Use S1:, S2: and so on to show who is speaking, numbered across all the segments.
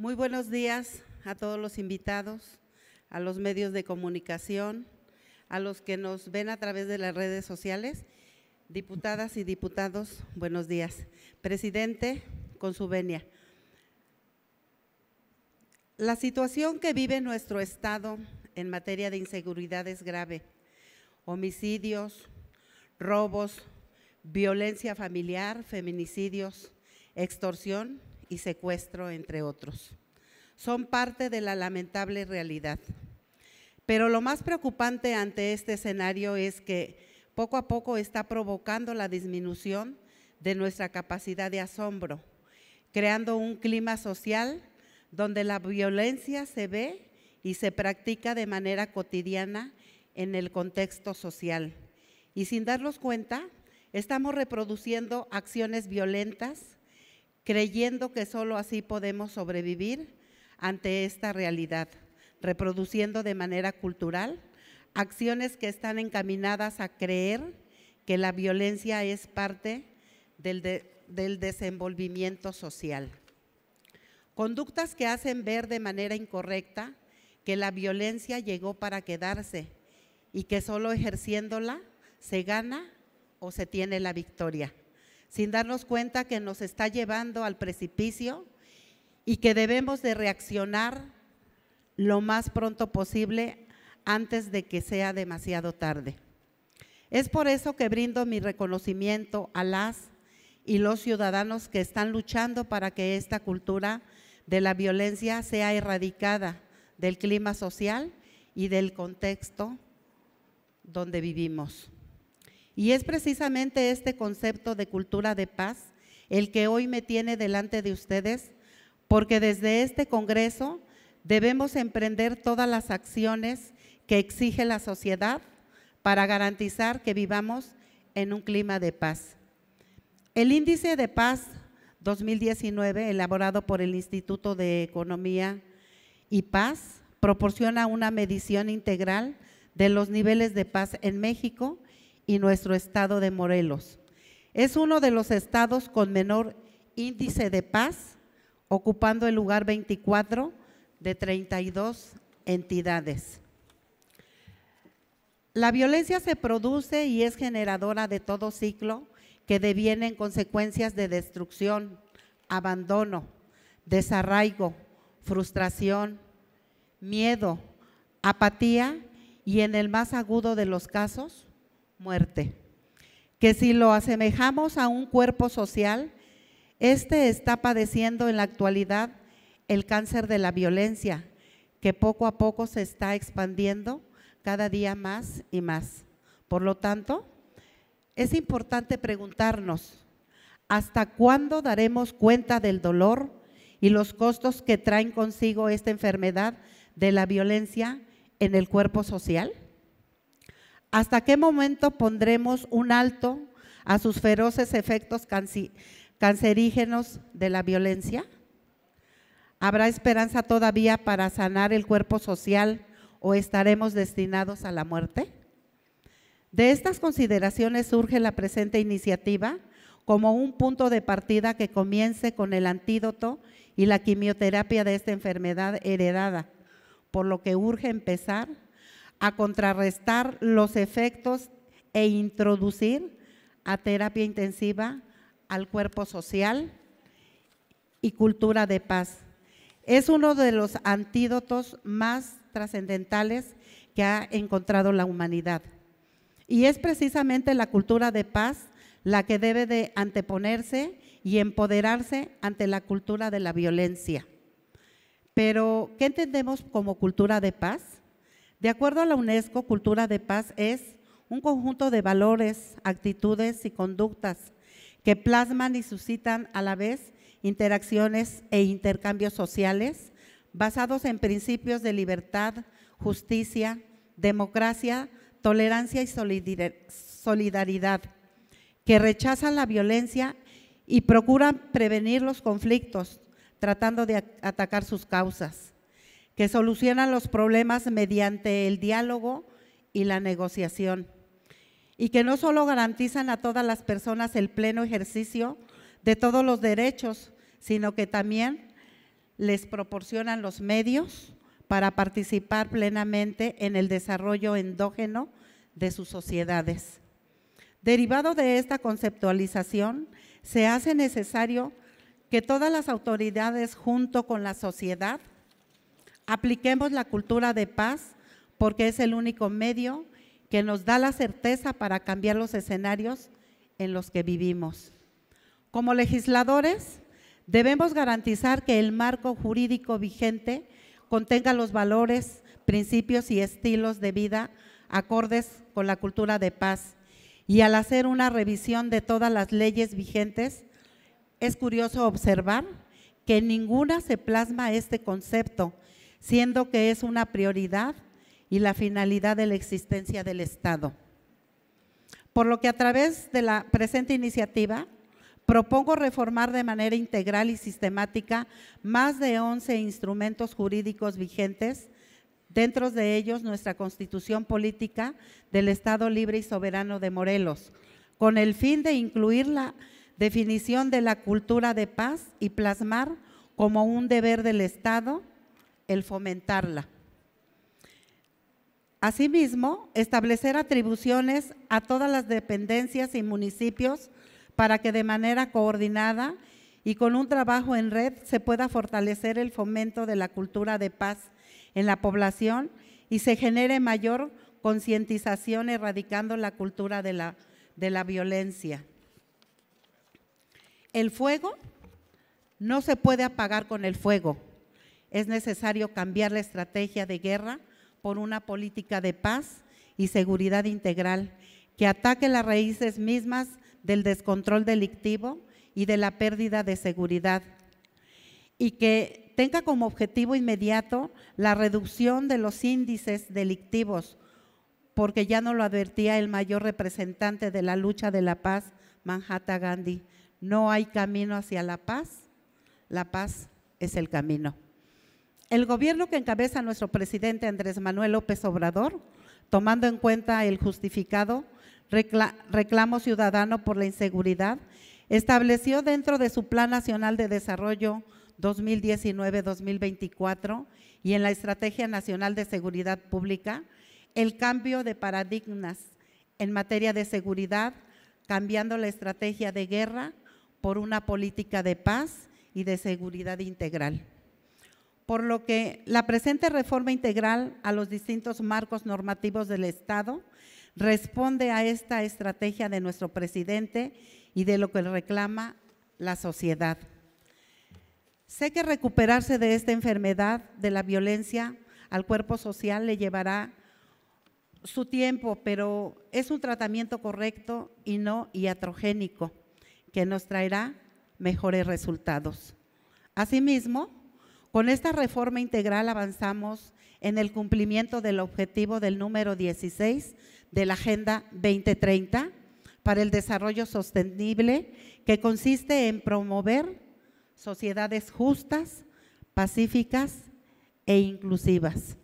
S1: Muy buenos días a todos los invitados, a los medios de comunicación, a los que nos ven a través de las redes sociales. Diputadas y diputados, buenos días. Presidente, con su venia. La situación que vive nuestro Estado en materia de inseguridad es grave. Homicidios, robos, violencia familiar, feminicidios, extorsión y secuestro, entre otros. Son parte de la lamentable realidad. Pero lo más preocupante ante este escenario es que poco a poco está provocando la disminución de nuestra capacidad de asombro, creando un clima social donde la violencia se ve y se practica de manera cotidiana en el contexto social. Y sin darnos cuenta, estamos reproduciendo acciones violentas creyendo que solo así podemos sobrevivir ante esta realidad, reproduciendo de manera cultural acciones que están encaminadas a creer que la violencia es parte del, del desenvolvimiento social. Conductas que hacen ver de manera incorrecta que la violencia llegó para quedarse y que solo ejerciéndola se gana o se tiene la victoria sin darnos cuenta que nos está llevando al precipicio y que debemos de reaccionar lo más pronto posible antes de que sea demasiado tarde. Es por eso que brindo mi reconocimiento a las y los ciudadanos que están luchando para que esta cultura de la violencia sea erradicada del clima social y del contexto donde vivimos. Y es precisamente este concepto de cultura de paz el que hoy me tiene delante de ustedes, porque desde este Congreso debemos emprender todas las acciones que exige la sociedad para garantizar que vivamos en un clima de paz. El índice de paz 2019, elaborado por el Instituto de Economía y Paz, proporciona una medición integral de los niveles de paz en México y nuestro estado de Morelos. Es uno de los estados con menor índice de paz, ocupando el lugar 24 de 32 entidades. La violencia se produce y es generadora de todo ciclo que deviene en consecuencias de destrucción, abandono, desarraigo, frustración, miedo, apatía y en el más agudo de los casos, muerte. Que si lo asemejamos a un cuerpo social, este está padeciendo en la actualidad el cáncer de la violencia, que poco a poco se está expandiendo cada día más y más. Por lo tanto, es importante preguntarnos, ¿hasta cuándo daremos cuenta del dolor y los costos que traen consigo esta enfermedad de la violencia en el cuerpo social? ¿Hasta qué momento pondremos un alto a sus feroces efectos cancerígenos de la violencia? ¿Habrá esperanza todavía para sanar el cuerpo social o estaremos destinados a la muerte? De estas consideraciones surge la presente iniciativa como un punto de partida que comience con el antídoto y la quimioterapia de esta enfermedad heredada, por lo que urge empezar a contrarrestar los efectos e introducir a terapia intensiva al cuerpo social y cultura de paz. Es uno de los antídotos más trascendentales que ha encontrado la humanidad. Y es precisamente la cultura de paz la que debe de anteponerse y empoderarse ante la cultura de la violencia. Pero, ¿qué entendemos como cultura de paz? De acuerdo a la UNESCO, cultura de paz es un conjunto de valores, actitudes y conductas que plasman y suscitan a la vez interacciones e intercambios sociales basados en principios de libertad, justicia, democracia, tolerancia y solidaridad, que rechazan la violencia y procuran prevenir los conflictos, tratando de atacar sus causas que solucionan los problemas mediante el diálogo y la negociación, y que no solo garantizan a todas las personas el pleno ejercicio de todos los derechos, sino que también les proporcionan los medios para participar plenamente en el desarrollo endógeno de sus sociedades. Derivado de esta conceptualización, se hace necesario que todas las autoridades junto con la sociedad Apliquemos la cultura de paz porque es el único medio que nos da la certeza para cambiar los escenarios en los que vivimos. Como legisladores, debemos garantizar que el marco jurídico vigente contenga los valores, principios y estilos de vida acordes con la cultura de paz. Y al hacer una revisión de todas las leyes vigentes, es curioso observar que en ninguna se plasma este concepto siendo que es una prioridad y la finalidad de la existencia del Estado. Por lo que a través de la presente iniciativa propongo reformar de manera integral y sistemática más de 11 instrumentos jurídicos vigentes, dentro de ellos nuestra Constitución Política del Estado Libre y Soberano de Morelos, con el fin de incluir la definición de la cultura de paz y plasmar como un deber del Estado el fomentarla. Asimismo, establecer atribuciones a todas las dependencias y municipios para que de manera coordinada y con un trabajo en red se pueda fortalecer el fomento de la cultura de paz en la población y se genere mayor concientización erradicando la cultura de la, de la violencia. El fuego no se puede apagar con el fuego es necesario cambiar la estrategia de guerra por una política de paz y seguridad integral que ataque las raíces mismas del descontrol delictivo y de la pérdida de seguridad y que tenga como objetivo inmediato la reducción de los índices delictivos, porque ya no lo advertía el mayor representante de la lucha de la paz, Manhattan Gandhi, no hay camino hacia la paz, la paz es el camino. El gobierno que encabeza nuestro presidente Andrés Manuel López Obrador, tomando en cuenta el justificado reclamo ciudadano por la inseguridad, estableció dentro de su Plan Nacional de Desarrollo 2019-2024 y en la Estrategia Nacional de Seguridad Pública el cambio de paradigmas en materia de seguridad, cambiando la estrategia de guerra por una política de paz y de seguridad integral por lo que la presente reforma integral a los distintos marcos normativos del Estado responde a esta estrategia de nuestro presidente y de lo que reclama la sociedad. Sé que recuperarse de esta enfermedad, de la violencia al cuerpo social, le llevará su tiempo, pero es un tratamiento correcto y no iatrogénico que nos traerá mejores resultados. Asimismo, con esta reforma integral avanzamos en el cumplimiento del objetivo del número 16 de la Agenda 2030 para el desarrollo sostenible, que consiste en promover sociedades justas, pacíficas e inclusivas.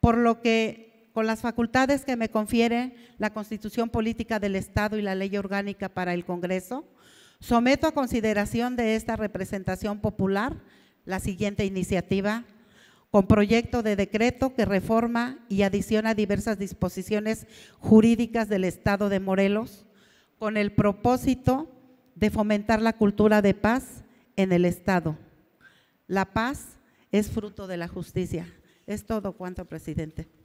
S1: Por lo que, con las facultades que me confiere la Constitución Política del Estado y la Ley Orgánica para el Congreso, someto a consideración de esta representación popular la siguiente iniciativa con proyecto de decreto que reforma y adiciona diversas disposiciones jurídicas del Estado de Morelos con el propósito de fomentar la cultura de paz en el Estado. La paz es fruto de la justicia. Es todo cuanto, presidente.